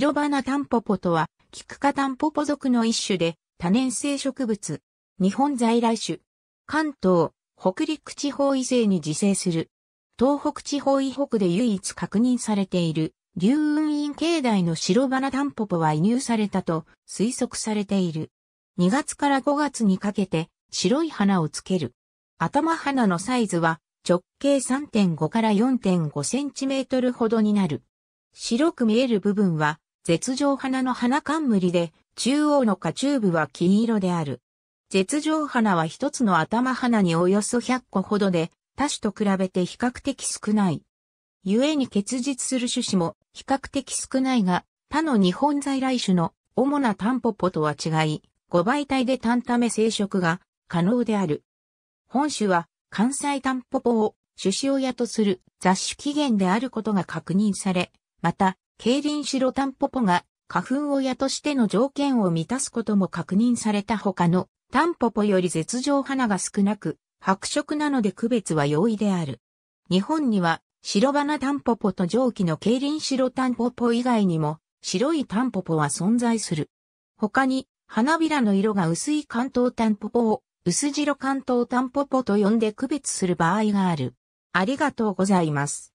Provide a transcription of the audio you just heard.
白花タンポポとは、キクタンポポ属の一種で、多年生植物。日本在来種。関東、北陸地方以西に自生する。東北地方以北で唯一確認されている、流雲院境内の白花タンポポは移入されたと推測されている。2月から5月にかけて白い花をつける。頭花のサイズは直径3.5から4.5センチメートルほどになる。白く見える部分は、絶状花の花冠で、中央の花中部は金色である。絶状花は一つの頭花におよそ100個ほどで、他種と比べて比較的少ない。故に結実する種子も比較的少ないが、他の日本在来種の主なタンポポとは違い、5倍体で単ため生殖が可能である。本種は関西タンポポを種子親とする雑種起源であることが確認され、また、競輪白タンポポが花粉親としての条件を満たすことも確認された他のタンポポより絶状花が少なく、白色なので区別は容易である。日本には白花タンポポと蒸気の競輪白タンポポ以外にも白いタンポポは存在する。他に花びらの色が薄い関東タンポポを薄白関東タンポポと呼んで区別する場合がある。ありがとうございます。